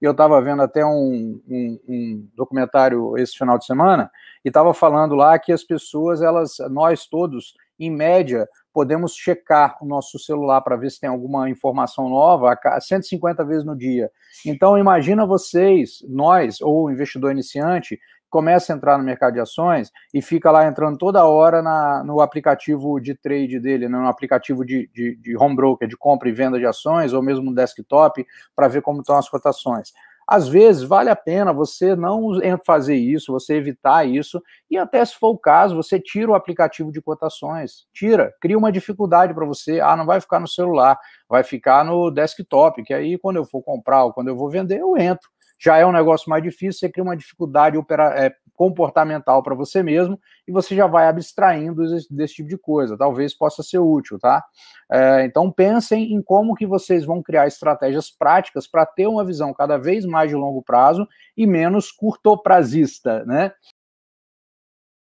e eu estava vendo até um, um, um, documentário esse final de semana, e estava falando lá que as pessoas, elas, nós todos, em média, podemos checar o nosso celular para ver se tem alguma informação nova 150 vezes no dia. Então, imagina vocês, nós, ou o investidor iniciante, começa a entrar no mercado de ações e fica lá entrando toda hora na, no aplicativo de trade dele, né, no aplicativo de, de, de home broker, de compra e venda de ações, ou mesmo no desktop, para ver como estão as cotações às vezes vale a pena você não fazer isso, você evitar isso, e até se for o caso, você tira o aplicativo de cotações, tira, cria uma dificuldade para você, ah, não vai ficar no celular, vai ficar no desktop, que aí quando eu for comprar ou quando eu vou vender, eu entro. Já é um negócio mais difícil, você cria uma dificuldade é, comportamental para você mesmo e você já vai abstraindo desse, desse, tipo de coisa. Talvez possa ser útil, tá? É, então pensem em como que vocês vão criar estratégias práticas para ter uma visão cada vez mais de longo prazo e menos curtoprazista, né?